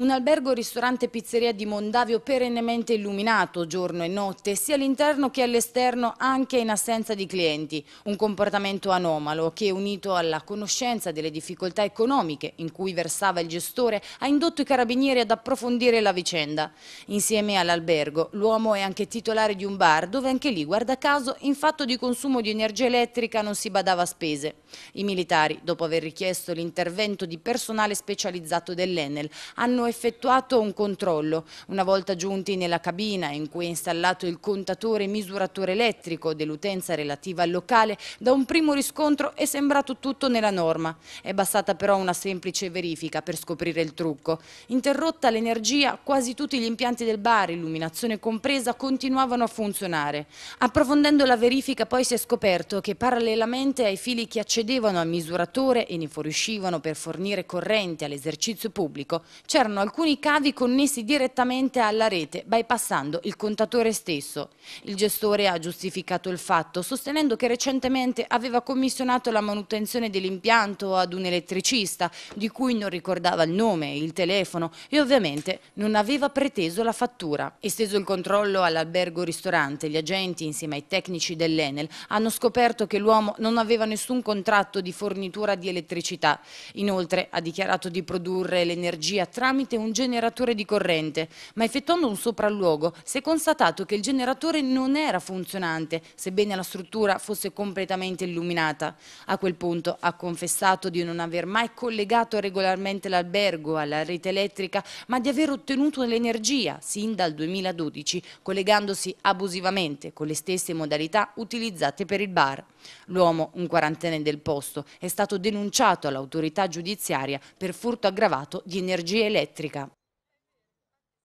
Un albergo-ristorante pizzeria di Mondavio perennemente illuminato giorno e notte, sia all'interno che all'esterno anche in assenza di clienti. Un comportamento anomalo che, unito alla conoscenza delle difficoltà economiche in cui versava il gestore, ha indotto i carabinieri ad approfondire la vicenda. Insieme all'albergo, l'uomo è anche titolare di un bar dove anche lì, guarda caso, in fatto di consumo di energia elettrica non si badava a spese. I militari, dopo aver richiesto l'intervento di personale specializzato dell'Enel, hanno effettuato un controllo. Una volta giunti nella cabina in cui è installato il contatore misuratore elettrico dell'utenza relativa al locale, da un primo riscontro è sembrato tutto nella norma. È bastata però una semplice verifica per scoprire il trucco. Interrotta l'energia, quasi tutti gli impianti del bar, illuminazione compresa, continuavano a funzionare. Approfondendo la verifica poi si è scoperto che parallelamente ai fili che accedevano al misuratore e ne fuoriuscivano per fornire corrente all'esercizio pubblico, c'erano esistono alcuni cavi connessi direttamente alla rete, bypassando il contatore stesso. Il gestore ha giustificato il fatto, sostenendo che recentemente aveva commissionato la manutenzione dell'impianto ad un elettricista, di cui non ricordava il nome, il telefono e ovviamente non aveva preteso la fattura. Esteso il controllo all'albergo-ristorante, gli agenti insieme ai tecnici dell'Enel hanno scoperto che l'uomo non aveva nessun contratto di fornitura di elettricità. Inoltre ha dichiarato di produrre l'energia tramite tramite un generatore di corrente, ma effettuando un sopralluogo si è constatato che il generatore non era funzionante, sebbene la struttura fosse completamente illuminata. A quel punto ha confessato di non aver mai collegato regolarmente l'albergo alla rete elettrica, ma di aver ottenuto l'energia sin dal 2012, collegandosi abusivamente con le stesse modalità utilizzate per il bar. L'uomo, un quarantenne del posto, è stato denunciato all'autorità giudiziaria per furto aggravato di energia elettrica eléctrica.